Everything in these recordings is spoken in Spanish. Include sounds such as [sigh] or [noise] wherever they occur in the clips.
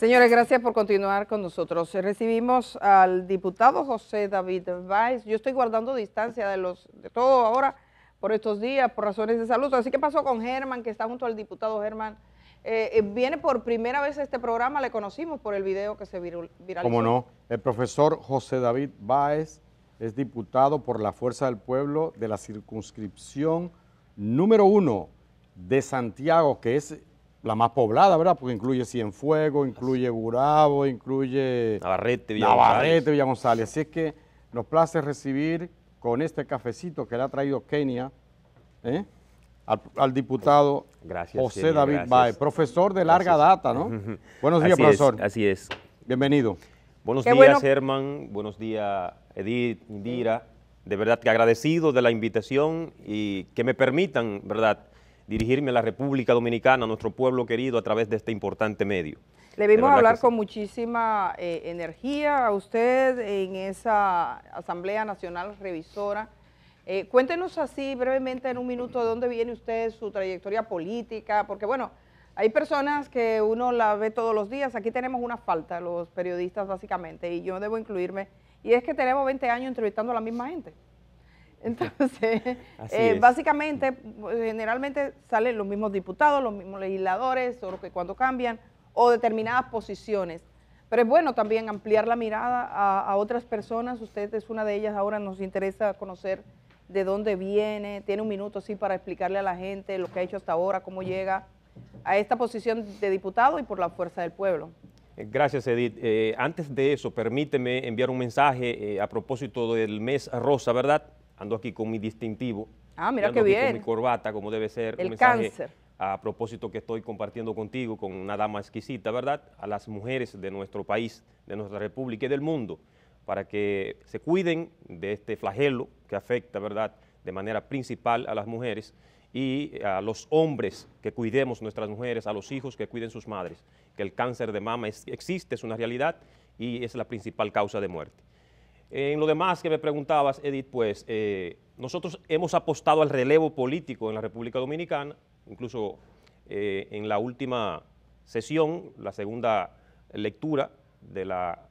Señores, gracias por continuar con nosotros. Eh, recibimos al diputado José David Valls. Yo estoy guardando distancia de los de todo ahora por estos días, por razones de salud. Así que pasó con Germán, que está junto al diputado Germán. Eh, eh, viene por primera vez a este programa, le conocimos por el video que se viralizó. Cómo no, el profesor José David Báez es diputado por la Fuerza del Pueblo de la circunscripción número uno de Santiago, que es la más poblada, ¿verdad? Porque incluye Cienfuegos, incluye Gurabo, incluye Navarrete, Villa Navarrete, Villa González. Así es que nos place recibir con este cafecito que le ha traído Kenia ¿eh? al, diputado José David Baez, profesor de larga data, ¿no? Buenos días, profesor. así es. Bienvenido. Buenos días, Herman. Buenos días, Edith, Indira. De verdad que agradecido de la invitación y que me permitan, ¿verdad?, dirigirme a la República Dominicana, a nuestro pueblo querido, a través de este importante medio. Le vimos hablar con muchísima eh, energía a usted en esa Asamblea Nacional Revisora. Eh, cuéntenos así brevemente en un minuto de dónde viene usted, su trayectoria política, porque bueno, hay personas que uno la ve todos los días, aquí tenemos una falta, los periodistas básicamente, y yo debo incluirme, y es que tenemos 20 años entrevistando a la misma gente. [laughs] Entonces, eh, básicamente, generalmente salen los mismos diputados, los mismos legisladores, o que cuando cambian, o determinadas posiciones. Pero es bueno también ampliar la mirada a, otras personas. Usted es una de ellas ahora, nos interesa conocer de dónde viene, tiene un minuto así para explicarle a la gente lo que ha hecho hasta ahora, cómo llega a esta posición de diputado y por la fuerza del pueblo. Eh, gracias, Edith. Eh, antes de eso, permíteme enviar un mensaje a propósito del mes rosa, ¿verdad? ando aquí con mi distintivo. Ah, mira qué Con mi corbata, como debe ser. El cáncer. A propósito que estoy compartiendo contigo con una dama exquisita, ¿verdad? A las mujeres de nuestro país, de nuestra república y del mundo, para que se cuiden de este flagelo que afecta, ¿verdad?, de manera principal a las mujeres y a los hombres que cuidemos nuestras mujeres, a los hijos que cuiden sus madres, que el cáncer de mama existe, es una realidad y es la principal causa de muerte en lo demás que me preguntabas, Edith, pues eh, nosotros hemos apostado al relevo político en la República Dominicana, incluso eh, en la última sesión, la segunda lectura de la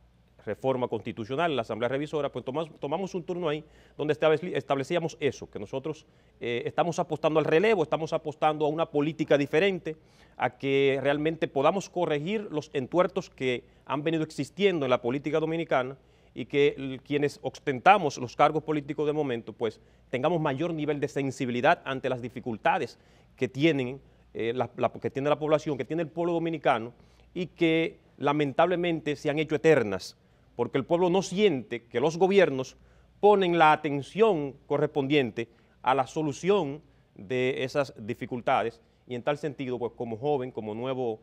reforma constitucional, la Asamblea Revisora, pues tomamos, un turno ahí donde establecíamos eso, que nosotros eh, estamos apostando al relevo, estamos apostando a una política diferente, a que realmente podamos corregir los entuertos que han venido existiendo en la política dominicana y que quienes ostentamos los cargos políticos de momento, pues tengamos mayor nivel de sensibilidad ante las dificultades que, tienen, eh, tiene la población, que tiene el pueblo dominicano y que lamentablemente se han hecho eternas, porque el pueblo no siente que los gobiernos ponen la atención correspondiente a la solución de esas dificultades y en tal sentido, pues como joven, como nuevo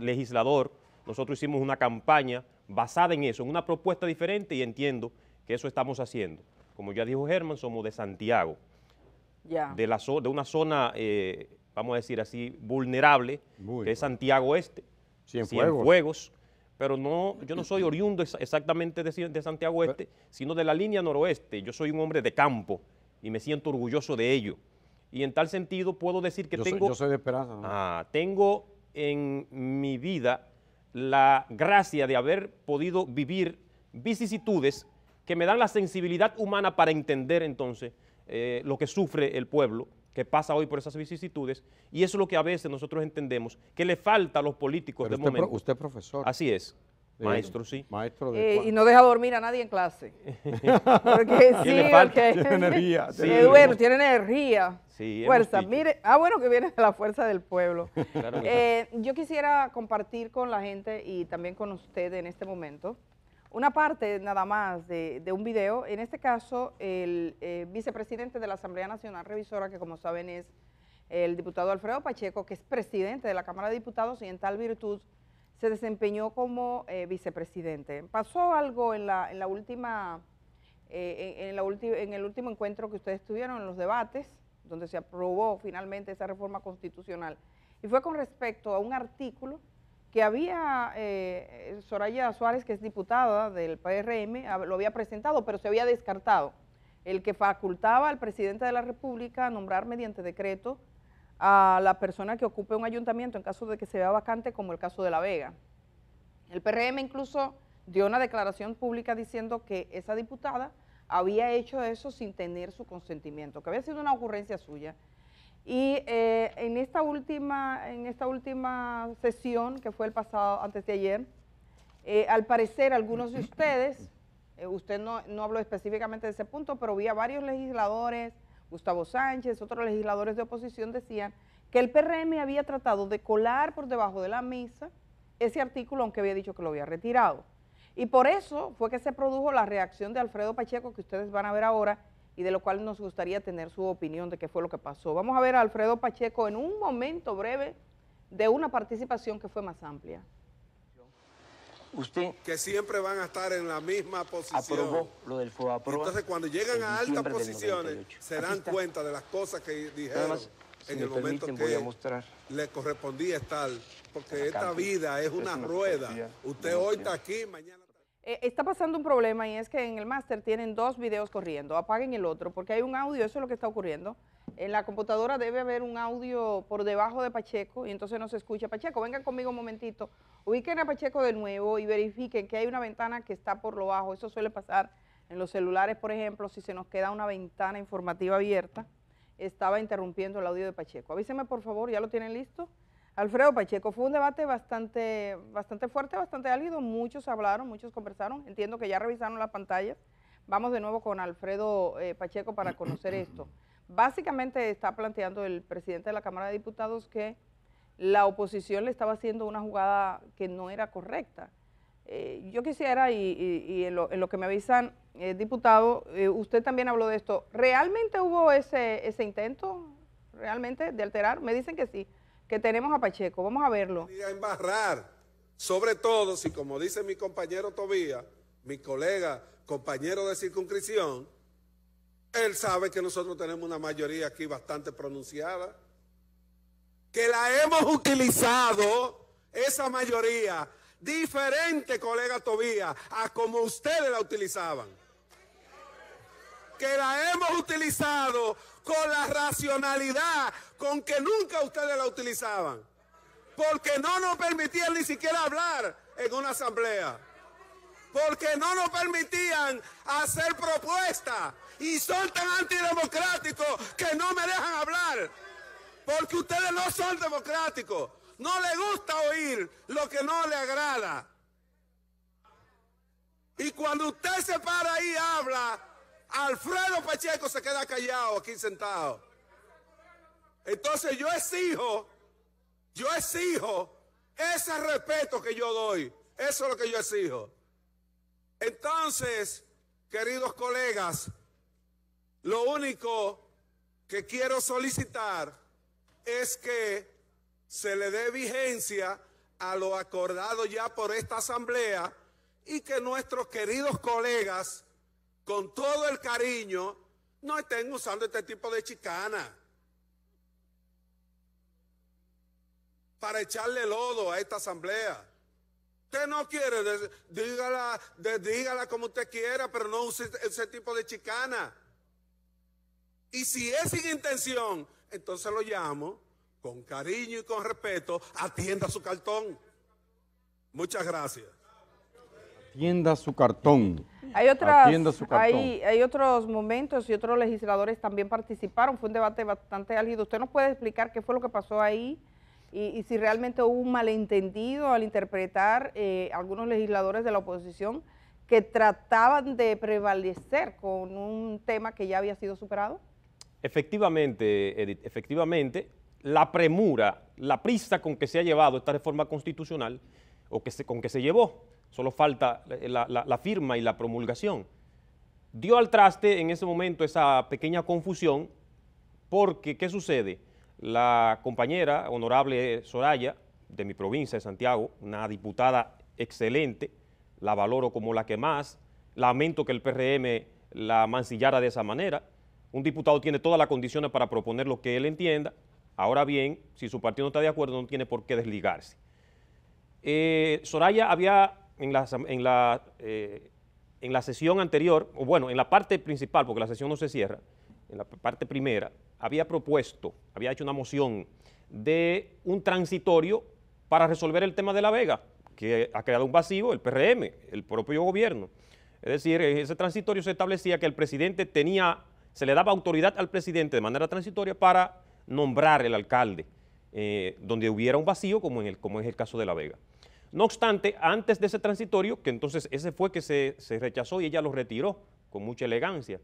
legislador, nosotros hicimos una campaña basada en eso, en una propuesta diferente y entiendo que eso estamos haciendo. Como ya dijo Germán, somos de Santiago, de, la de una zona, eh, vamos a decir así, vulnerable, que es Santiago Este, sin fuegos, pero no, yo no soy oriundo exactamente de, de Santiago Este, sino de la línea noroeste. Yo soy un hombre de campo y me siento orgulloso de ello. Y en tal sentido puedo decir que tengo... yo soy de Esperanza. Ah, tengo en mi vida la gracia de haber podido vivir vicisitudes que me dan la sensibilidad humana para entender entonces eh, lo que sufre el pueblo que pasa hoy por esas vicisitudes, y eso es lo que a veces nosotros entendemos que le falta a los políticos de momento. usted profesor. Así es. Maestro, sí. Maestro de eh, y no deja dormir a nadie en clase. [laughs] Porque sí, porque. Tiene energía. [laughs] Sí, tiene energía. fuerza. Mire, ah, bueno, que viene de la fuerza del pueblo. [laughs] Eh, yo quisiera compartir con la gente y también con ustedes en este momento una parte nada más de, un video. En este caso, el eh, vicepresidente de la Asamblea Nacional Revisora, que como saben es el diputado Alfredo Pacheco, que es presidente de la Cámara de Diputados y en tal virtud se desempeñó como eh, vicepresidente. Pasó algo en la, en la última, eh, en, la en el último encuentro que ustedes tuvieron en los debates, donde se aprobó finalmente esa reforma constitucional, y fue con respecto a un artículo que había eh, Soraya Suárez, que es diputada del PRM, lo había presentado, pero se había descartado, el que facultaba al presidente de la República a nombrar mediante decreto a la persona que ocupe un ayuntamiento en caso de que se vea vacante, como el caso de La Vega. El PRM incluso dio una declaración pública diciendo que esa diputada había hecho eso sin tener su consentimiento, que había sido una ocurrencia suya. Y eh, en, esta última, en esta última sesión, que fue el pasado, antes de ayer, eh, al parecer algunos de ustedes, eh, usted no, no habló específicamente de ese punto, pero vi a varios legisladores, Gustavo Sánchez, otros legisladores de oposición decían que el PRM había tratado de colar por debajo de la mesa ese artículo, aunque había dicho que lo había retirado. Y por eso fue que se produjo la reacción de Alfredo Pacheco, que ustedes van a ver ahora, y de lo cual nos gustaría tener su opinión de qué fue lo que pasó. Vamos a ver a Alfredo Pacheco en un momento breve de una participación que fue más amplia que siempre van a estar en la misma posición. Aprobó lo del Entonces cuando llegan a altas posiciones se dan cuenta de las cosas que dijeron en el momento que voy a mostrar. le correspondía estar, porque esta vida es una, rueda. usted hoy está aquí, mañana eh, está pasando un problema y es que en el máster tienen dos videos corriendo. Apaguen el otro porque hay un audio, eso es lo que está ocurriendo en la computadora debe haber un audio por debajo de Pacheco y entonces no se escucha. Pacheco, vengan conmigo un momentito, ubiquen a Pacheco de nuevo y verifiquen que hay una ventana que está por lo bajo. Eso suele pasar en los celulares, por ejemplo, si se nos queda una ventana informativa abierta, estaba interrumpiendo el audio de Pacheco. Avísenme por favor, ¿ya lo tienen listo? Alfredo Pacheco, fue un debate bastante, bastante fuerte, bastante álido, muchos hablaron, muchos conversaron, entiendo que ya revisaron las pantallas. Vamos de nuevo con Alfredo eh, Pacheco para conocer esto. Básicamente está planteando el presidente de la Cámara de Diputados que la oposición le estaba haciendo una jugada que no era correcta. Eh, yo quisiera, y, en, lo, que me avisan, eh, diputado, eh, usted también habló de esto. ¿Realmente hubo ese, ese intento, realmente, de alterar? Me dicen que sí, que tenemos a Pacheco. Vamos a verlo. a embarrar, sobre todo si, como dice mi compañero Tobía, mi colega, compañero de circunscripción, él sabe que nosotros tenemos una mayoría aquí bastante pronunciada, que la hemos utilizado, esa mayoría, diferente, colega tobía a como ustedes la utilizaban. Que la hemos utilizado con la racionalidad con que nunca ustedes la utilizaban. Porque no nos permitían ni siquiera hablar en una asamblea. Porque no nos permitían hacer propuestas y son tan antidemocráticos que no me dejan hablar. Porque ustedes no son democráticos. No les gusta oír lo que no le agrada. Y cuando usted se para y habla, Alfredo Pacheco se queda callado aquí sentado. Entonces yo exijo, yo exijo ese respeto que yo doy. Eso es lo que yo exijo. Entonces, queridos colegas, lo único que quiero solicitar es que se le dé vigencia a lo acordado ya por esta asamblea y que nuestros queridos colegas, con todo el cariño, no estén usando este tipo de chicana para echarle lodo a esta asamblea. Usted no quiere, dígala, dígala como usted quiera, pero no use ese tipo de chicana. Y si es sin intención, entonces lo llamo con cariño y con respeto, atienda su cartón. Muchas gracias. Atienda su cartón. Hay, otras, hay, otros momentos y otros legisladores también participaron, fue un debate bastante álgido. ¿Usted nos puede explicar qué fue lo que pasó ahí y, si realmente hubo un malentendido al interpretar eh, algunos legisladores de la oposición que trataban de prevalecer con un tema que ya había sido superado? Efectivamente, Edith, efectivamente, la premura, la prisa con que se ha llevado esta reforma constitucional o con que se llevó, solo falta la, la firma y la promulgación. Dio al traste en ese momento esa pequeña confusión porque, ¿qué sucede? La compañera honorable Soraya, de mi provincia de Santiago, una diputada excelente, la valoro como la que más, lamento que el PRM la mancillara de esa manera, un diputado tiene todas las condiciones para proponer lo que él entienda. Ahora bien, si su partido no está de acuerdo, no tiene por qué desligarse. Eh, Soraya había en la, en, la, eh, en la sesión anterior, o bueno, en la parte principal, porque la sesión no se cierra, en la parte primera, había propuesto, había hecho una moción de un transitorio para resolver el tema de La Vega, que ha creado un vacío el PRM, el propio gobierno. Es decir, en ese transitorio se establecía que el presidente tenía se le daba autoridad al presidente de manera transitoria para nombrar el alcalde, eh, donde hubiera un vacío, como, es el caso de La Vega. No obstante, antes de ese transitorio, que entonces ese fue que se, rechazó y ella lo retiró con mucha elegancia,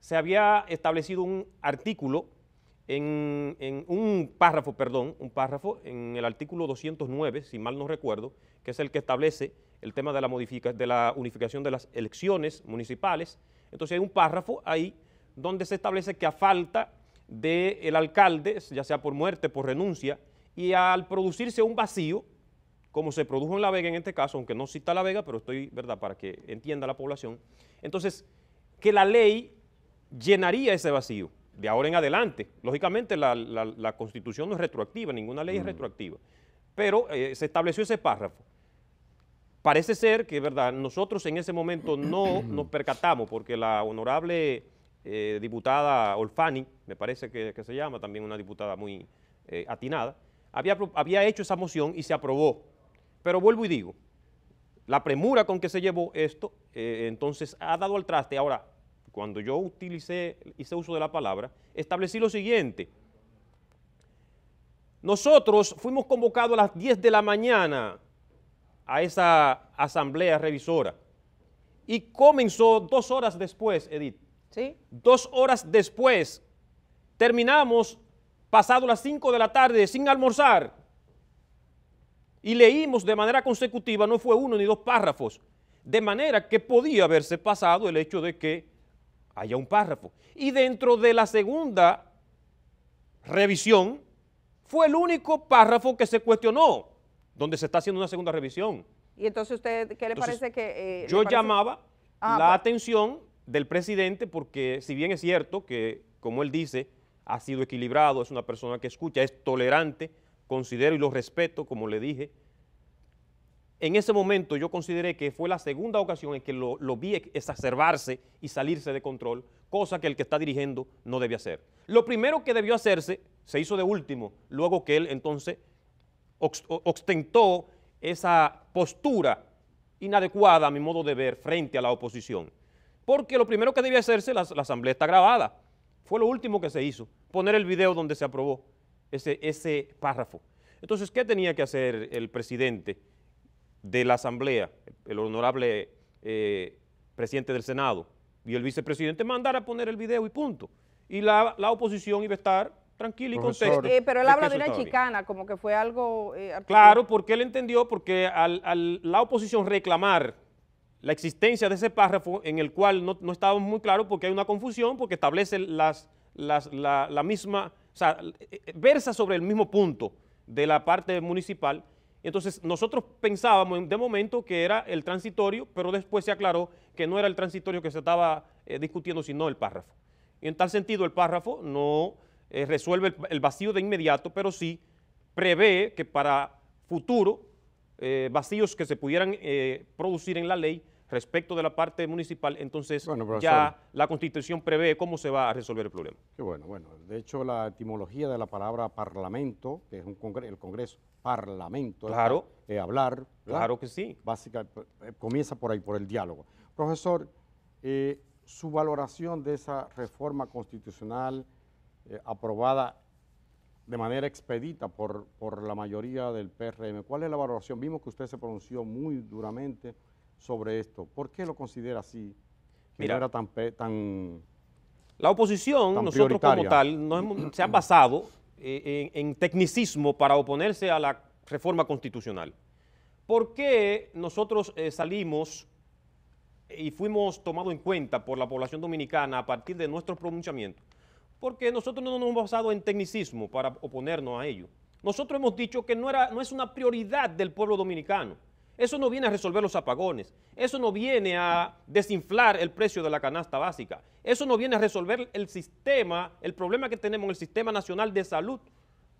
se había establecido un artículo, en, un párrafo, perdón, un párrafo en el artículo 209, si mal no recuerdo, que es el que establece el tema de la, de la unificación de las elecciones municipales. Entonces hay un párrafo ahí donde se establece que a falta del alcalde, ya sea por muerte, por renuncia, y al producirse un vacío, como se produjo en La Vega en este caso, aunque no cita La Vega, pero estoy, ¿verdad?, para que entienda la población, entonces, que la ley llenaría ese vacío de ahora en adelante. Lógicamente, la, Constitución no es retroactiva, ninguna ley es retroactiva, pero eh, se estableció ese párrafo. Parece ser que, ¿verdad?, nosotros en ese momento no nos [clears throat] percatamos, porque la honorable eh, diputada Olfani, me parece que, se llama, también una diputada muy eh, atinada, había, había hecho esa moción y se aprobó. Pero vuelvo y digo, la premura con que se llevó esto, eh, entonces ha dado al traste. Ahora, cuando yo utilicé, hice uso de la palabra, establecí lo siguiente. Nosotros fuimos convocados a las 10 de la mañana a esa asamblea revisora y comenzó dos horas después, Edith, Dos horas después, terminamos, pasado las 5 de la tarde, sin almorzar, y leímos de manera consecutiva, no fue uno ni dos párrafos, de manera que podía haberse pasado el hecho de que haya un párrafo. Y dentro de la segunda revisión, fue el único párrafo que se cuestionó, donde se está haciendo una segunda revisión. ¿Y entonces usted qué le parece que...? Eh, yo llamaba ah, la atención del presidente porque si bien es cierto que, como él dice, ha sido equilibrado, es una persona que escucha, es tolerante, considero y lo respeto, como le dije, en ese momento yo consideré que fue la segunda ocasión en que lo, vi exacerbarse y salirse de control, cosa que el que está dirigiendo no debe hacer. Lo primero que debió hacerse se hizo de último, luego que él entonces ostentó esa postura inadecuada a mi modo de ver frente a la oposición porque lo primero que debía hacerse, la, asamblea está grabada, fue lo último que se hizo, poner el video donde se aprobó ese, ese párrafo. Entonces, ¿qué tenía que hacer el presidente de la asamblea, el honorable eh, presidente del Senado y el vicepresidente? Mandar a poner el video y punto. Y la, oposición iba a estar tranquila y contesta. Eh, pero él habla de una chicana, como que fue algo... Eh, claro, porque él entendió, porque al, la oposición reclamar la existencia de ese párrafo en el cual no, estábamos muy claros porque hay una confusión, porque establece las, la, misma, o sea, versa sobre el mismo punto de la parte municipal. Entonces nosotros pensábamos de momento que era el transitorio, pero después se aclaró que no era el transitorio que se estaba eh, discutiendo, sino el párrafo. en tal sentido el párrafo no eh, resuelve el vacío de inmediato, pero sí prevé que para futuro eh, vacíos que se pudieran eh, producir en la ley respecto de la parte municipal, entonces ya la Constitución prevé cómo se va a resolver el problema. Qué bueno, bueno. De hecho, la etimología de la palabra parlamento, que es un el Congreso, parlamento, claro, es, hablar. Claro que sí. Básica, eh, comienza por ahí, por el diálogo. Profesor, su valoración de esa reforma constitucional aprobada de manera expedita por, la mayoría del PRM. ¿Cuál es la valoración? Vimos que usted se pronunció muy duramente sobre esto. ¿Por qué lo considera así? Mira, tan, La oposición, nosotros como tal, se ha basado eh, en, tecnicismo para oponerse a la reforma constitucional. ¿Por qué nosotros eh, salimos y fuimos tomados en cuenta por la población dominicana a partir de nuestros pronunciamientos? porque nosotros no nos hemos basado en tecnicismo para oponernos a ello. Nosotros hemos dicho que no, es una prioridad del pueblo dominicano. Eso no viene a resolver los apagones, eso no viene a desinflar el precio de la canasta básica, eso no viene a resolver el sistema, el problema que tenemos en el Sistema Nacional de Salud,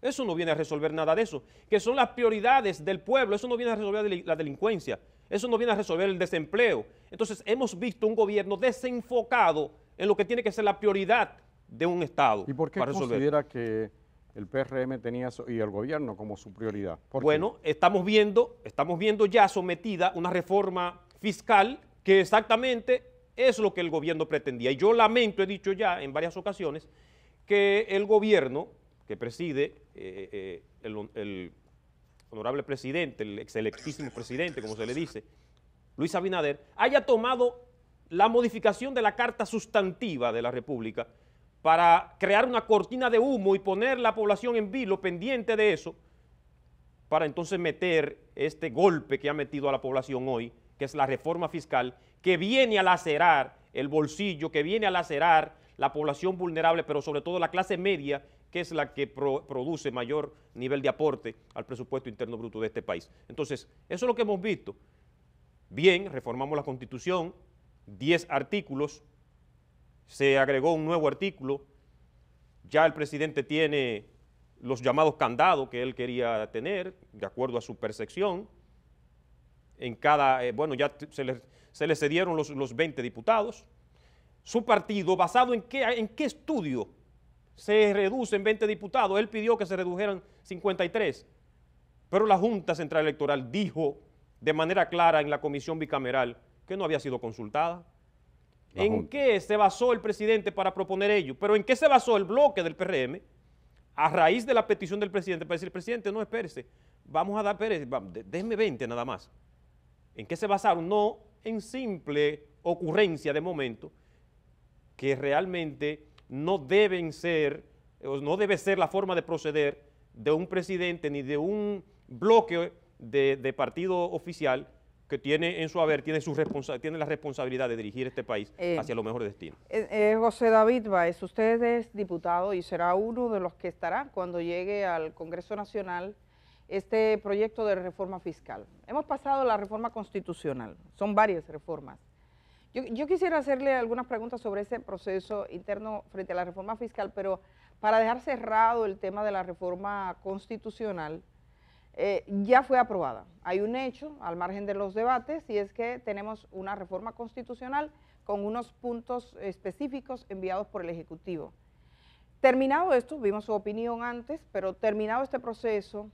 eso no viene a resolver nada de eso, que son las prioridades del pueblo, eso no viene a resolver la delincuencia, eso no viene a resolver el desempleo. Entonces hemos visto un gobierno desenfocado en lo que tiene que ser la prioridad de un Estado. ¿Y por qué considera que el PRM tenía y el gobierno como su prioridad? Bueno, estamos viendo, estamos viendo ya sometida una reforma fiscal que exactamente es lo que el gobierno pretendía. Y yo lamento, he dicho ya en varias ocasiones, que el gobierno que preside eh, eh, el, el honorable presidente, el excelentísimo presidente, como se le dice, Luis Abinader, haya tomado la modificación de la Carta Sustantiva de la República para crear una cortina de humo y poner la población en vilo pendiente de eso, para entonces meter este golpe que ha metido a la población hoy, que es la reforma fiscal, que viene a lacerar el bolsillo, que viene a lacerar la población vulnerable, pero sobre todo la clase media, que es la que produce mayor nivel de aporte al presupuesto interno bruto de este país. Entonces, eso es lo que hemos visto. Bien, reformamos la Constitución, 10 artículos, se agregó un nuevo artículo, ya el presidente tiene los llamados candados que él quería tener, de acuerdo a su percepción, en cada, eh, bueno, ya se le, cedieron los, 20 diputados, su partido, basado en qué, en qué estudio se reducen 20 diputados, él pidió que se redujeran 53, pero la Junta Central Electoral dijo de manera clara en la comisión bicameral que no había sido consultada, ¿En qué se basó el presidente para proponer ello? Pero ¿en qué se basó el bloque del PRM a raíz de la petición del presidente para decir, presidente, no, espérese, vamos a dar, espérese, déjeme 20 nada más. ¿En qué se basaron? No en simple ocurrencia de momento que realmente no deben ser, no debe ser la forma de proceder de un presidente ni de un bloque de partido oficial que tiene en su haber, tiene, su responsa tiene la responsabilidad de dirigir este país eh, hacia lo mejor destino eh, eh, José David Baez, usted es diputado y será uno de los que estará cuando llegue al Congreso Nacional este proyecto de reforma fiscal. Hemos pasado la reforma constitucional, son varias reformas. Yo, yo quisiera hacerle algunas preguntas sobre ese proceso interno frente a la reforma fiscal, pero para dejar cerrado el tema de la reforma constitucional, eh, ya fue aprobada. Hay un hecho al margen de los debates y es que tenemos una reforma constitucional con unos puntos específicos enviados por el Ejecutivo. Terminado esto, vimos su opinión antes, pero terminado este proceso,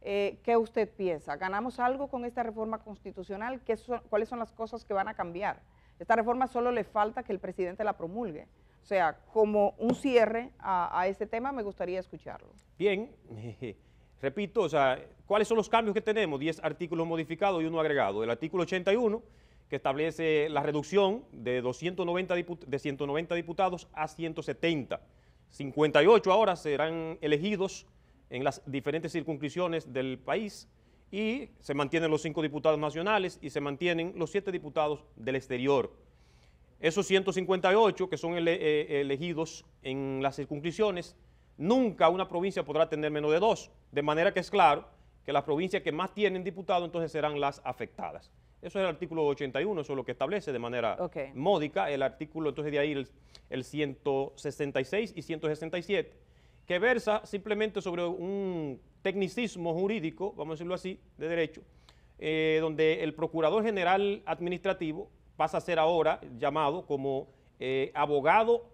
eh, ¿qué usted piensa? ¿Ganamos algo con esta reforma constitucional? ¿Qué son, ¿Cuáles son las cosas que van a cambiar? Esta reforma solo le falta que el presidente la promulgue. O sea, como un cierre a, a este tema, me gustaría escucharlo. Bien, [laughs] Repito, o sea, ¿cuáles son los cambios que tenemos? 10 artículos modificados y uno agregado. El artículo 81, que establece la reducción de, 190 diputados a 170. 58 ahora serán elegidos en las diferentes circunscripciones del país y se mantienen los cinco diputados nacionales y se mantienen los siete diputados del exterior. Esos 158 que son eh, elegidos en las circunscripciones nunca una provincia podrá tener menos de dos. De manera que es claro que las provincias que más tienen diputados entonces serán las afectadas. Eso es el artículo 81, eso es lo que establece de manera módica el artículo, entonces de ahí el, 166 y 167, que versa simplemente sobre un tecnicismo jurídico, vamos a decirlo así, de derecho, eh, donde el Procurador General Administrativo pasa a ser ahora llamado como eh, abogado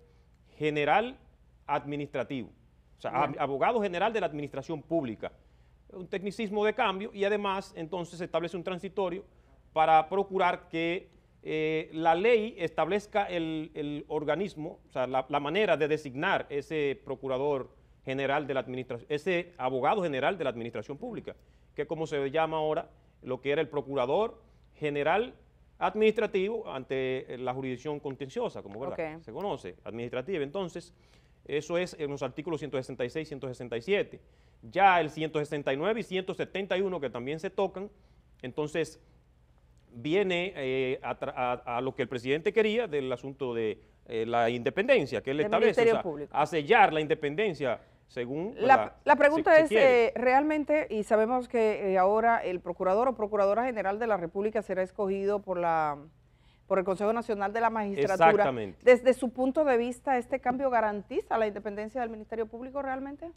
general administrativo. O sea, abogado general de la administración pública. Un tecnicismo de cambio y además entonces se establece un transitorio para procurar que eh, la ley establezca el, organismo, o sea, la, manera de designar ese procurador general de la administración, ese abogado general de la administración pública, que como se llama ahora, lo que era el procurador general administrativo ante la jurisdicción contenciosa, como se conoce, administrativa. Entonces, eso es en los artículos 166 y 167. Ya el 169 y 171 que también se tocan, entonces viene eh, a, lo que el presidente quería del asunto de eh, la independencia, que él establece, o sea, a sellar la independencia según la, la pregunta es, eh, realmente, y sabemos que ahora el procurador o procuradora general de la República será escogido por la por el Consejo Nacional de la Magistratura. Exactamente. Desde su punto de vista, ¿este cambio garantiza la independencia del Ministerio Público realmente?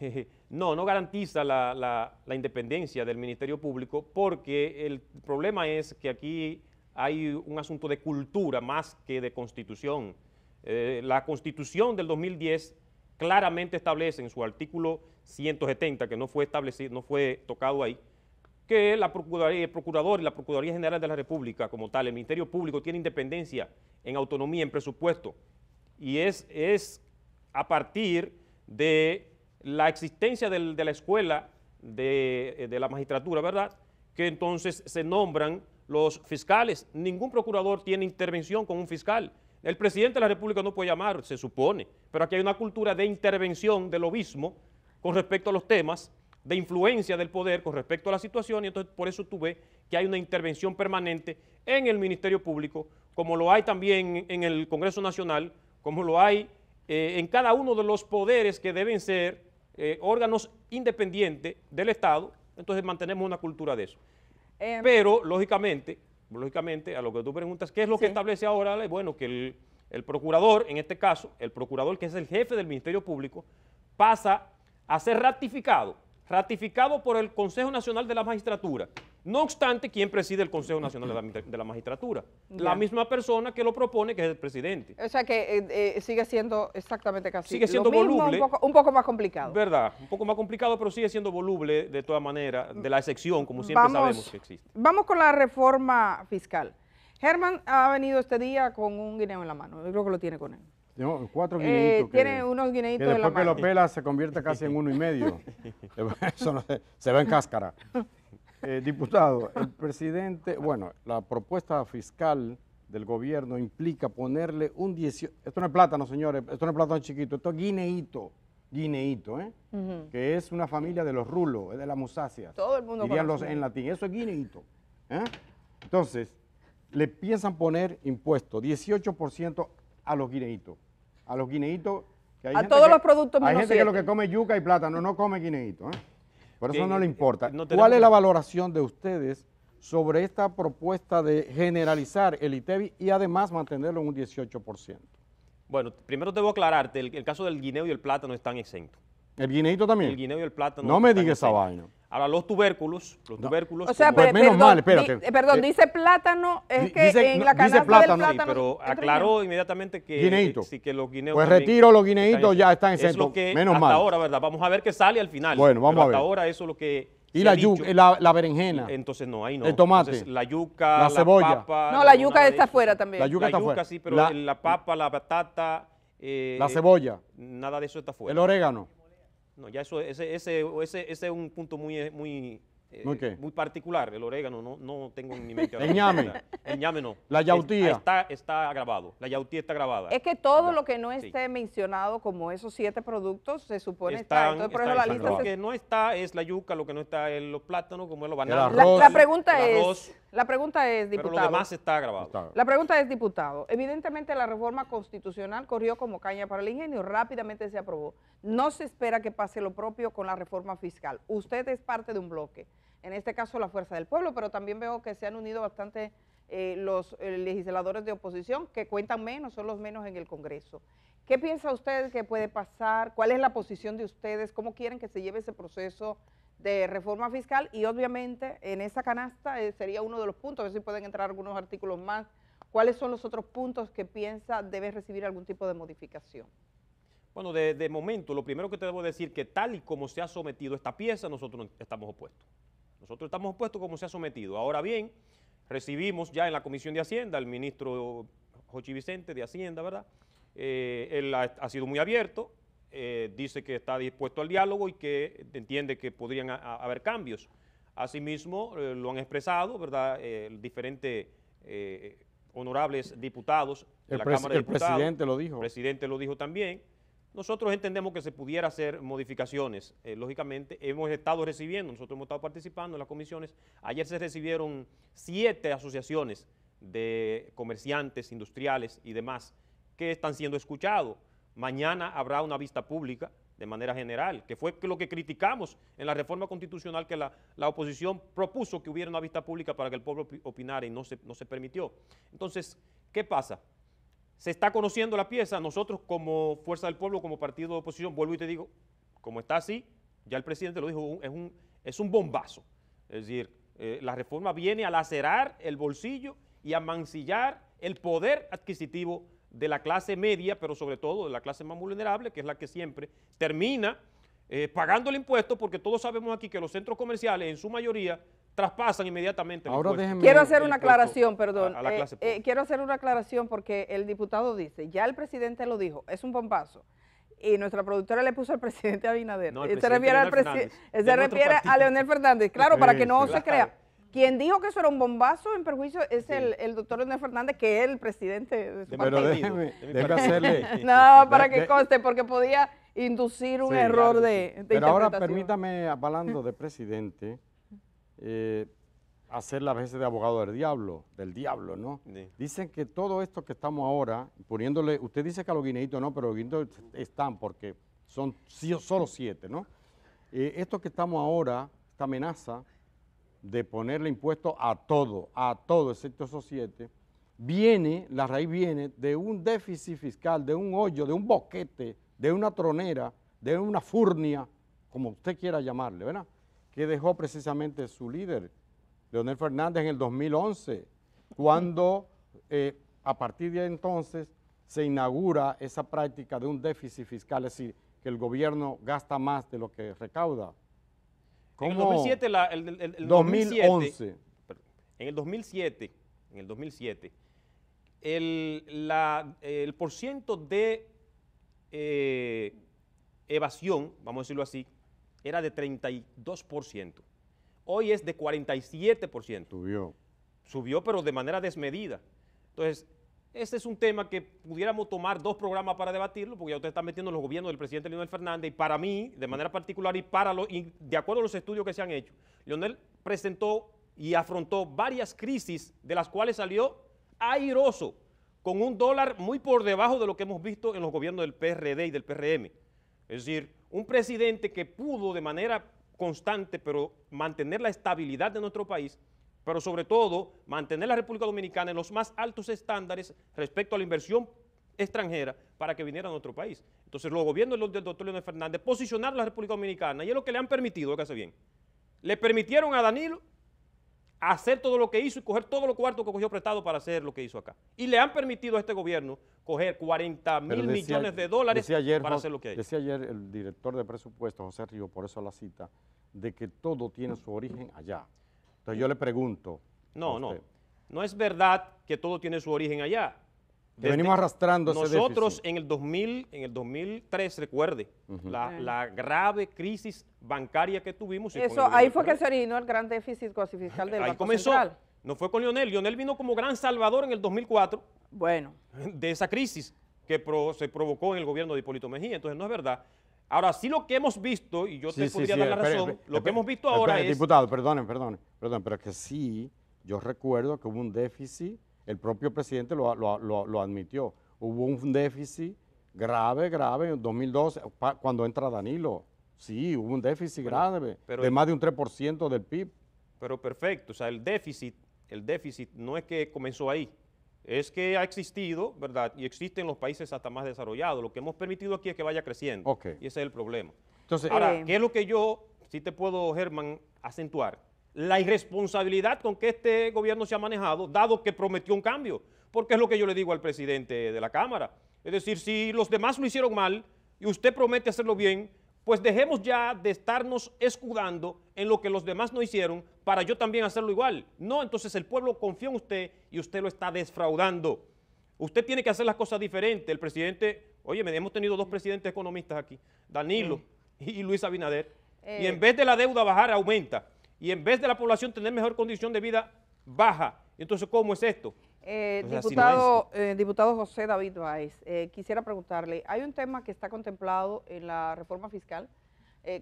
[laughs] No, no garantiza la, independencia del Ministerio Público porque el problema es que aquí hay un asunto de cultura más que de constitución. Eh, la constitución del 2010 claramente establece en su artículo 170, que no fue establecido, no fue tocado ahí, que el eh, Procurador y la Procuraduría General de la República como tal, el Ministerio Público tiene independencia en autonomía, en presupuesto, y es, es a partir de la existencia de la escuela eh, de, la magistratura, ¿verdad?, que entonces se nombran los fiscales. Ningún procurador tiene intervención con un fiscal. El presidente de la República no puede llamar, se supone, pero aquí hay una cultura de intervención del obismo con respecto a los temas de influencia del poder con respecto a la situación y entonces por eso tú ves que hay una intervención permanente en el Ministerio Público, como lo hay también en el Congreso Nacional, como lo hay eh, en cada uno de los poderes que deben ser eh, órganos independientes del Estado, entonces mantenemos una cultura de eso. Em. Pero, lógicamente, lógicamente, a lo que tú preguntas, ¿qué es lo que establece ahora? Bueno, que el procurador, en este caso, el procurador que es el jefe del Ministerio Público, pasa a ser ratificado ratificado por el Consejo Nacional de la Magistratura. No obstante, ¿quién preside el Consejo Nacional de la, Magistratura? La misma persona que lo propone, que es el presidente. O sea que eh, eh, sigue siendo exactamente casi sigue siendo voluble, un poco, más complicado. Verdad, un poco más complicado, pero sigue siendo voluble de todas maneras, de la excepción, como siempre sabemos que existe. Vamos con la reforma fiscal. Germán ha venido este día con un guineo en la mano, yo creo que lo tiene con él cuatro eh, tiene unos guineitos que la que lo pela se convierte casi en uno y medio. [laughs] se, ve va en cáscara. Eh, diputado, el presidente, bueno, la propuesta fiscal del gobierno implica ponerle un 18, esto no es plátano, señores, esto no es plátano chiquito, esto es guineíto, guineíto, ¿eh? Que es una familia de los rulos, de la musáceas. Todo el mundo Dirían los en latín, eso es guineíto. ¿eh? Entonces, le piensan poner impuesto, 18% a los guineitos a los guineitos. hay a todos los productos Hay gente que lo que come yuca y plátano no come guineíto. ¿eh? Por eso no le eh, importa. ¿Cuál es la valoración de ustedes sobre esta propuesta de generalizar el ITEBI y además mantenerlo en un 18%? Bueno, primero debo aclararte, el, el caso del guineo y el plátano están exentos. ¿El guineito también? El guineo y el plátano. No me digas esa vaina. Ahora, los tubérculos, los tubérculos... O sea, menos mal, espérate. Eh, perdón, eh, dice plátano, es que en la canasta dice plátano, pero aclaró inmediatamente que... Guineito. Eh, los guineos Pues retiro los guineitos, ya están en es centro, lo que hasta ahora, ¿verdad? Vamos a ver qué sale al final. Bueno, vamos a ver. hasta ahora eso es lo que... Y la, yuca, la, berenjena. Entonces no, ahí no. El tomate. la yuca, la, cebolla. no, la yuca está afuera también. La yuca está fuera La yuca sí, pero la, papa, la patata... la cebolla. Nada de eso está fuera. El orégano. No, ya eso, ese, ese, ese, es un punto muy, eh, muy, eh, muy particular, el orégano, no, tengo en mi mente. [laughs] el ñame. El ñame no. La yautía. Está, está grabado, la yautía está grabada. Es que todo lo que no esté mencionado como esos siete productos se supone estar. está, Lo que no está es la yuca, lo que no está es los plátanos, como es los bananos. La, pregunta es... La pregunta es, diputado. Pero lo demás está grabado. La pregunta es, diputado. Evidentemente la reforma constitucional corrió como caña para el ingenio, rápidamente se aprobó. No se espera que pase lo propio con la reforma fiscal. Usted es parte de un bloque, en este caso la Fuerza del Pueblo, pero también veo que se han unido bastante eh, los eh, legisladores de oposición que cuentan menos, son los menos en el Congreso. ¿Qué piensa usted que puede pasar? ¿Cuál es la posición de ustedes? ¿Cómo quieren que se lleve ese proceso de reforma fiscal y obviamente en esa canasta eh, sería uno de los puntos, a ver si pueden entrar algunos artículos más. ¿Cuáles son los otros puntos que piensa debe recibir algún tipo de modificación? Bueno, de, momento, lo primero que te debo decir que tal y como se ha sometido esta pieza, nosotros estamos opuestos. Nosotros estamos opuestos como se ha sometido. Ahora bien, recibimos ya en la Comisión de Hacienda el ministro Jochi Vicente de Hacienda, ¿verdad? Eh, él ha sido muy abierto, eh, dice que está dispuesto al diálogo y que entiende que podrían haber cambios. Asimismo, eh, lo han expresado, ¿verdad?, eh, diferentes honorables diputados de la Cámara de Diputados. El presidente lo dijo. El presidente lo dijo también. Nosotros entendemos que se pudiera hacer modificaciones. lógicamente, hemos estado recibiendo, nosotros hemos estado participando en las comisiones. Ayer se recibieron siete asociaciones de comerciantes, industriales y demás que están siendo escuchados mañana habrá una vista pública de manera general, que fue lo que criticamos en la reforma constitucional que la, oposición propuso que hubiera una vista pública para que el pueblo opinara y no se, no se permitió. Entonces, ¿qué pasa? Se está conociendo la pieza, nosotros como Fuerza del Pueblo, como partido de oposición, vuelvo y te digo, como está así, ya el presidente lo dijo, es un, es un bombazo. Es decir, eh, la reforma viene a lacerar el bolsillo y a mancillar el poder adquisitivo de la clase media, pero sobre todo de la clase más vulnerable, que es la que siempre termina eh, pagando el impuesto, porque todos sabemos aquí que los centros comerciales, en su mayoría, traspasan inmediatamente el Ahora Quiero hacer una aclaración, perdón. Eh, eh, quiero hacer una aclaración porque el diputado dice, ya el presidente lo dijo, es un pompazo, Y nuestra productora le puso al presidente Abinader. se refiere, al se refiere a Leonel Fernández, claro, para que no se crea. Quien dijo que eso era un bombazo en perjuicio es el, doctor Leonel Fernández, que es el presidente de su Pero déjeme, déjeme hacerle. [laughs] no, para que conste, porque podía inducir un error de, Pero ahora permítame, [laughs] hablando de presidente, eh, hacer las veces de abogado del diablo, del diablo, ¿no? Dicen que todo esto que estamos ahora, poniéndole, usted dice que a los guineitos no, pero los guineitos están porque son solo siete, ¿no? Eh, esto que estamos ahora, esta amenaza, de ponerle impuesto a todo, a todo, excepto esos siete, viene, la raíz viene de un déficit fiscal, de un hoyo, de un boquete, de una tronera, de una furnia, como usted quiera llamarle, ¿verdad? Que dejó precisamente su líder, Leonel Fernández, en el 2011, cuando eh, a partir de entonces se inaugura esa práctica de un déficit fiscal, es decir, que el gobierno gasta más de lo que recauda. En el 2007, la, el, 2011. En el 2007, en el 2007, el, la, de eh, evasión, vamos a decirlo así, era de 32%. Hoy es de 47%. Subió. Subió, pero de manera desmedida. Entonces, este es un tema que pudiéramos tomar dos programas para debatirlo, porque ya usted está metiendo en los gobiernos del presidente Leonel Fernández, y para mí, de manera particular, y, para y de acuerdo a los estudios que se han hecho, Leonel presentó y afrontó varias crisis, de las cuales salió airoso, con un dólar muy por debajo de lo que hemos visto en los gobiernos del PRD y del PRM. Es decir, un presidente que pudo de manera constante, pero mantener la estabilidad de nuestro país, pero sobre todo mantener la República Dominicana en los más altos estándares respecto a la inversión extranjera para que viniera a nuestro país. Entonces los gobiernos del doctor Leonel Fernández posicionaron a la República Dominicana y es lo que le han permitido, lo que bien. Le permitieron a Danilo hacer todo lo que hizo y coger todos los cuartos que cogió prestado para hacer lo que hizo acá. Y le han permitido a este gobierno coger 40 mil millones de dólares para hacer lo que hizo. Decía ayer el director de presupuesto, José Río, por eso la cita, de que todo tiene su origen allá. Entonces yo le pregunto. No, no. No es verdad que todo tiene su origen allá. venimos arrastrando Nosotros en el 2000, en el 2003, recuerde, la, grave crisis bancaria que tuvimos. Eso, ahí fue que se originó el gran déficit fiscal del ahí comenzó. No fue con Lionel. Lionel vino como gran salvador en el 2004. Bueno. De esa crisis que se provocó en el gobierno de Hipólito Mejía. Entonces, no es verdad. Ahora, sí lo que hemos visto, y yo te podría dar la razón, lo que hemos visto ahora es... Diputado, perdonen, perdonen, perdón, pero es que sí, yo recuerdo que hubo un déficit, el propio presidente lo, lo, admitió, hubo un déficit grave, grave en 2012, cuando entra Danilo. Sí, hubo un déficit grave, de más de un 3% del PIB. Pero perfecto, o sea, el déficit, el déficit no es que comenzó ahí, es que ha existido, ¿verdad? Y existen los países hasta más desarrollados. Lo que hemos permitido aquí es que vaya creciendo. Y ese es el problema. Entonces, Ahora, eh. ¿qué es lo que yo, si te puedo, Germán, acentuar? La irresponsabilidad con que este gobierno se ha manejado, dado que prometió un cambio. Porque es lo que yo le digo al presidente de la Cámara. Es decir, si los demás lo hicieron mal y usted promete hacerlo bien, pues dejemos ya de estarnos escudando en lo que los demás no hicieron para yo también hacerlo igual. No, entonces el pueblo confía en usted y usted lo está desfraudando. Usted tiene que hacer las cosas diferentes. El presidente, oye, hemos tenido dos presidentes economistas aquí, Danilo mm. y Luis Abinader, y eh. en vez de la deuda bajar, aumenta. Y en vez de la población tener mejor condición de vida, baja. Entonces, ¿cómo es esto? Eh, diputado, eh, diputado José David Báez, eh, quisiera preguntarle, hay un tema que está contemplado en la reforma fiscal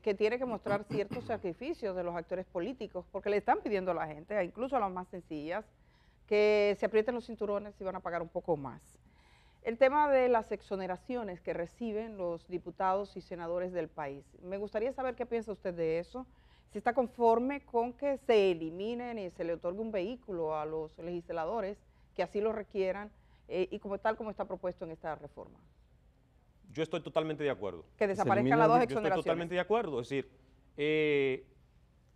que tiene que mostrar ciertos sacrificios de los actores políticos, porque le están pidiendo a la gente, incluso a las más sencillas, que se aprieten los cinturones y van a pagar un poco más. El tema de las exoneraciones que reciben los diputados y senadores del país. Me gustaría saber qué piensa usted de eso si está conforme con que se eliminen y se le otorgue un vehículo a los legisladores que así lo requieran eh, y como tal como está propuesto en esta reforma. Yo estoy totalmente de acuerdo. Que desaparezcan las dos exoneraciones. Yo estoy totalmente de acuerdo. Es decir, eh,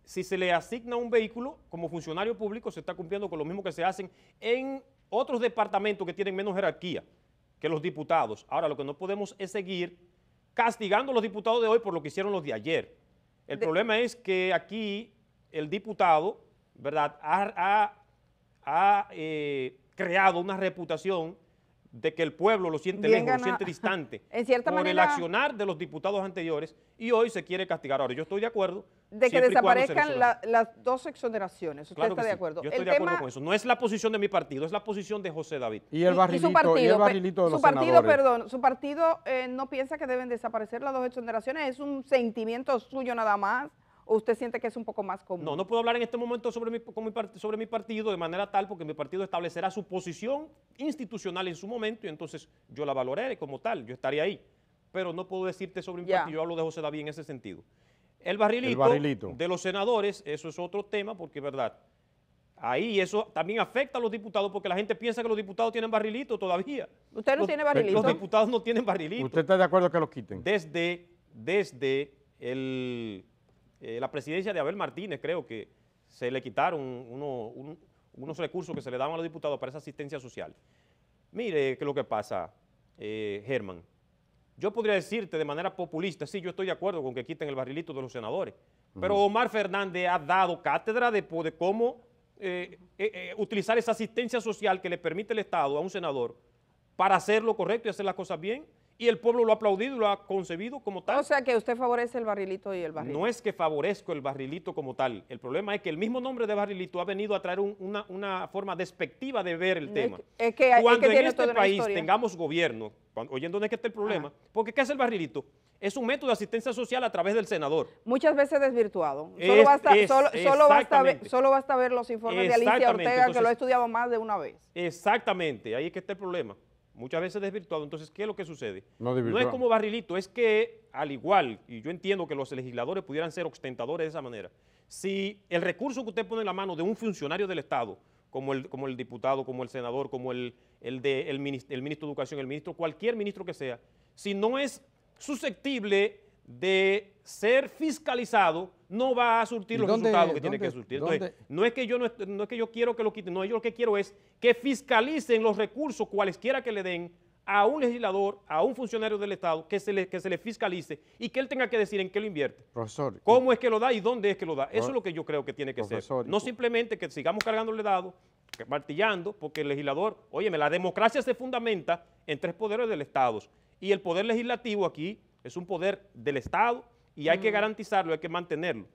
si se le asigna un vehículo como funcionario público, se está cumpliendo con lo mismo que se hacen en otros departamentos que tienen menos jerarquía que los diputados. Ahora, lo que no podemos es seguir castigando a los diputados de hoy por lo que hicieron los de ayer. El problema es que aquí el diputado, ¿verdad?, ha, eh, creado una reputación de que el pueblo lo siente lejos, lo siente distante [laughs] en cierta por el accionar de los diputados anteriores y hoy se quiere castigar. Ahora, yo estoy de acuerdo. De que desaparezcan las dos exoneraciones. ¿Usted está de acuerdo? Yo estoy de acuerdo con eso. No es la posición de mi partido, es la posición de José David. Y el barrilito, su partido, de los perdón, su partido eh, no piensa que deben desaparecer las dos exoneraciones, es un sentimiento suyo nada más usted siente que es un poco más común? No, no puedo hablar en este momento sobre mi, sobre mi partido de manera tal porque mi partido establecerá su posición institucional en su momento y entonces yo la valoraré como tal, yo estaría ahí. Pero no puedo decirte sobre mi partido, yo hablo de José David en ese sentido. El barrilito, de los senadores, eso es otro tema porque, es ¿verdad? Ahí eso también afecta a los diputados porque la gente piensa que los diputados tienen barrilito todavía. ¿Usted no tiene barrilito? Los diputados no tienen barrilito. ¿Usted está de acuerdo que los quiten? Desde, desde el eh, la presidencia de Abel Martínez, creo que se le quitaron unos recursos que se le daban a los diputados para esa asistencia social. Mire que lo que pasa, eh, Germán. Yo podría decirte de manera populista, sí, yo estoy de acuerdo con que quiten el barrilito de los senadores, pero Omar Fernández ha dado cátedra de, cómo eh, utilizar esa asistencia social que le permite el Estado a un senador para hacer lo correcto y hacer las cosas bien y el pueblo lo ha aplaudido y lo ha concebido como tal. O sea que usted favorece el barrilito y el barrilito. No es que favorezco el barrilito como tal. El problema es que el mismo nombre de barrilito ha venido a traer una, forma despectiva de ver el tema. Es que, Cuando es Cuando en este país tengamos gobierno, oyendo dónde es que está el problema, porque ¿qué es el barrilito? Es un método de asistencia social a través del senador. Muchas veces desvirtuado. solo, basta, solo, ver, los informes de Alicia Ortega, que lo ha estudiado más de una vez. Exactamente, ahí es que está el problema muchas veces desvirtuado. Entonces, ¿qué es lo que sucede? No, es como barrilito, es que al igual, y yo entiendo que los legisladores pudieran ser ostentadores de esa manera, si el recurso que usted pone en la mano de un funcionario del Estado, como el, como el diputado, como el senador, como el, el ministro de Educación, el ministro, cualquier ministro que sea, si no es susceptible de ser fiscalizado, no va a surtir los resultados que tiene que surtir. Entonces, no es que, yo no, es que yo quiero que lo quiten, no, yo lo que quiero es que fiscalicen los recursos cualesquiera que le den a un legislador, a un funcionario del Estado, que se le, que se le fiscalice y que él tenga que decir en qué lo invierte. Profesor. ¿Cómo es que lo da y dónde es que lo da? Eso es lo que yo creo que tiene que ser. No simplemente que sigamos cargándole dados, martillando, porque el legislador, óyeme, la democracia se fundamenta en tres poderes del Estado. Y el poder legislativo aquí es un poder del Estado, y hay que mm. garantizarlo, hay que mantenerlo.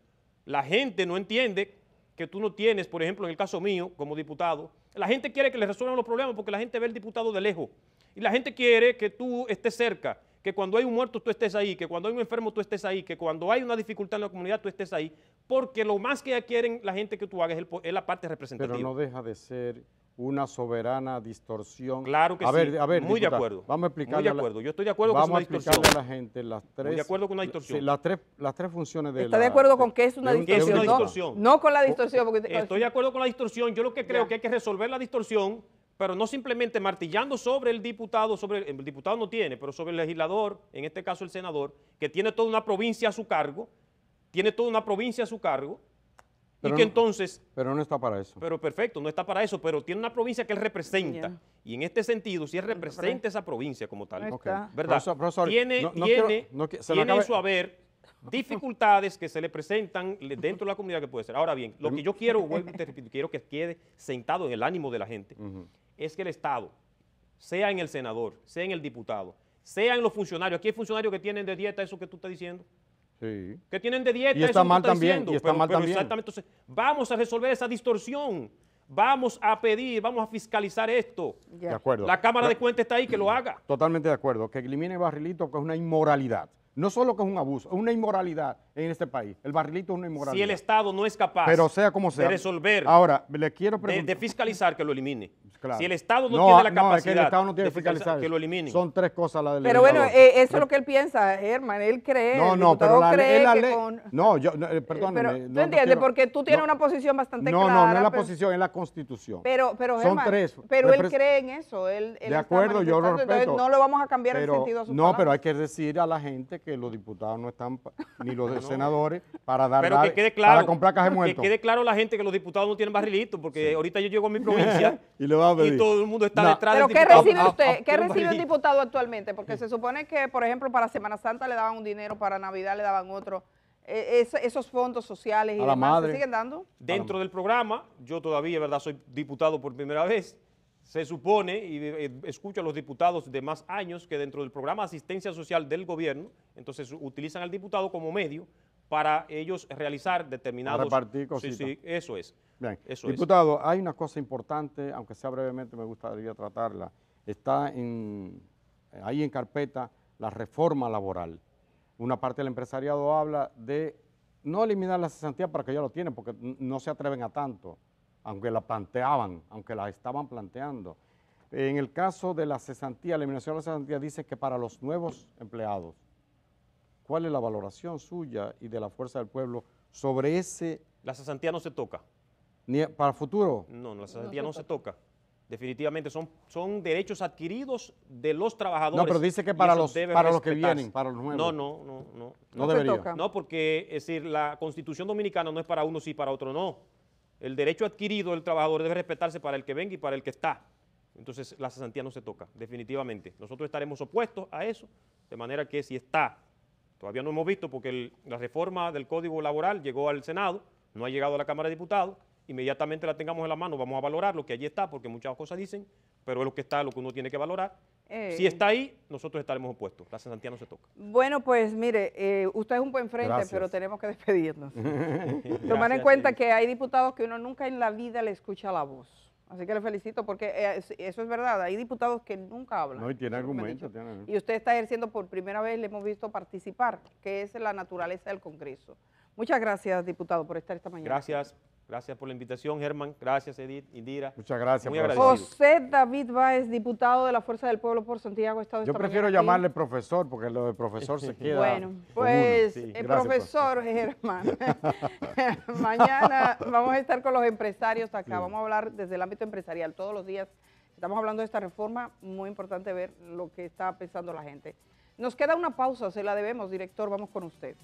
La gente no entiende que tú no tienes, por ejemplo, en el caso mío, como diputado, la gente quiere que le resuelvan los problemas porque la gente ve al diputado de lejos. Y la gente quiere que tú estés cerca, que cuando hay un muerto tú estés ahí, que cuando hay un enfermo tú estés ahí, que cuando hay una dificultad en la comunidad tú estés ahí, porque lo más que quieren la gente que tú hagas es la parte representativa. Pero no deja de ser una soberana distorsión. Claro que sí. Ver, muy de acuerdo. Vamos a explicarle de acuerdo. Yo estoy de acuerdo con una distorsión. a la gente las tres. Muy de acuerdo con una distorsión. Las tres, las tres funciones de ¿Está de acuerdo con que es una, distorsión, No, con la distorsión. estoy de acuerdo con la distorsión. Yo lo que creo que hay que resolver la distorsión, pero no simplemente martillando sobre el diputado, sobre el diputado no tiene, pero sobre el legislador, en este caso el senador, que tiene toda una provincia a su cargo, tiene toda una provincia a su cargo, y que entonces... Pero no está para eso. Pero perfecto, no está para eso, pero tiene una provincia que él representa. Y en este sentido, si él representa esa provincia como tal, ¿verdad? tiene, no, no tiene, tiene en su haber [laughs] dificultades que se le presentan dentro de la comunidad que puede ser. Ahora bien, lo que yo quiero, [laughs] vuelvo te repito, quiero que quede sentado en el ánimo de la gente, es que el Estado, sea en el senador, sea en el diputado, sea en los funcionarios, aquí hay funcionarios que tienen de dieta eso que tú estás diciendo, que tienen de dieta? Y está mal también. Exactamente. Entonces, vamos a resolver esa distorsión. Vamos a pedir, vamos a fiscalizar esto. De acuerdo. La Cámara de Cuentas está ahí, que lo haga. Totalmente de acuerdo. Que elimine barrilito, que es una inmoralidad. No solo que es un abuso, es una inmoralidad en este país. El barrilito es una inmoralidad. Si el Estado no es capaz Pero sea como sea. de resolver, ahora, le quiero preguntar. De, fiscalizar, que lo elimine. Si el Estado no, tiene la capacidad que el Estado no tiene de fiscalizar, que lo elimine. Son tres cosas las del Pero bueno, eh, eso es lo que él piensa, Germán. Él cree, no, no, pero la, cree ley, con... No, yo, no, eh, perdóneme. Pero, ¿Tú entiendes? porque tú tienes una posición bastante clara. No, no, no es la posición, es la Constitución. Pero, pero Son Germán, tres. Pero él cree en eso. Él, él de acuerdo, yo lo respeto. no lo vamos a cambiar el sentido a su No, pero hay que decir a la gente que los diputados no están, ni los [laughs] senadores, eh. para dar, para comprar Que quede claro la gente que los diputados no tienen barrilitos, porque ahorita yo llego a mi provincia [laughs] y, todo el mundo está detrás pero ¿qué Recibe ah, usted, ah, ¿Qué recibe un diputado actualmente? Porque se supone que, por ejemplo, para Semana Santa le daban un dinero, para Navidad le daban otro. E, esos fondos sociales y demás, ¿se siguen dando? Dentro del programa, yo todavía, ¿verdad? Soy diputado por primera vez. Se supone, y eh, escucho a los diputados de más años, que dentro del programa de asistencia social del gobierno, entonces utilizan al diputado como medio para ellos realizar determinados... Sí, sí, eso es. Bien, diputado, hay una cosa importante, aunque sea brevemente, me gustaría tratarla. Está en, ahí en carpeta la reforma laboral. Una parte del empresariado habla de no eliminar la cesantía para que ya lo tienen, porque no se atreven a tanto aunque la planteaban, aunque la estaban planteando. En el caso de la cesantía, la eliminación de la cesantía dice que para los nuevos empleados, ¿cuál es la valoración suya y de la fuerza del pueblo sobre ese... La cesantía no se toca. Ni ¿Para futuro? No, la cesantía no, se, toca. Definitivamente son, son derechos adquiridos de los trabajadores. No, pero dice que para los, para los que vienen, para los nuevos. No, no, no. No, no, debería. No, porque es decir, la constitución dominicana no es para uno sí, para otro no. El derecho adquirido del trabajador debe respetarse para el que venga y para el que está. Entonces la cesantía no se toca, definitivamente. Nosotros estaremos opuestos a eso, de manera que si está, todavía no hemos visto porque la reforma del Código Laboral llegó al Senado, no ha llegado a la Cámara de Diputados, inmediatamente la tengamos en la mano, vamos a valorar lo que allí está, porque muchas cosas dicen, pero es lo que está, lo que uno tiene que valorar, eh, si está ahí, nosotros estaremos opuestos. La Santiago no se toca. Bueno, pues mire, eh, usted es un buen frente, pero tenemos que despedirnos. [laughs] Tomar en cuenta que hay diputados que uno nunca en la vida le escucha la voz. Así que le felicito porque eh, eso es verdad. Hay diputados que nunca hablan. No, y tiene argumentos. Y usted está ejerciendo por primera vez, le hemos visto participar, que es la naturaleza del Congreso. Muchas gracias, diputado, por estar esta mañana. Gracias. Gracias por la invitación, Germán. Gracias, Edith, Indira. Muchas gracias. José David Báez, diputado de la Fuerza del Pueblo por Santiago, Estado de Yo prefiero llamarle profesor, porque lo de profesor se [laughs] queda Bueno, pues, el eh, profesor Germán, [laughs] [laughs] mañana vamos a estar con los empresarios acá. Vamos a hablar desde el ámbito empresarial todos los días. Estamos hablando de esta reforma, muy importante ver lo que está pensando la gente. Nos queda una pausa, se la debemos, director, vamos con usted.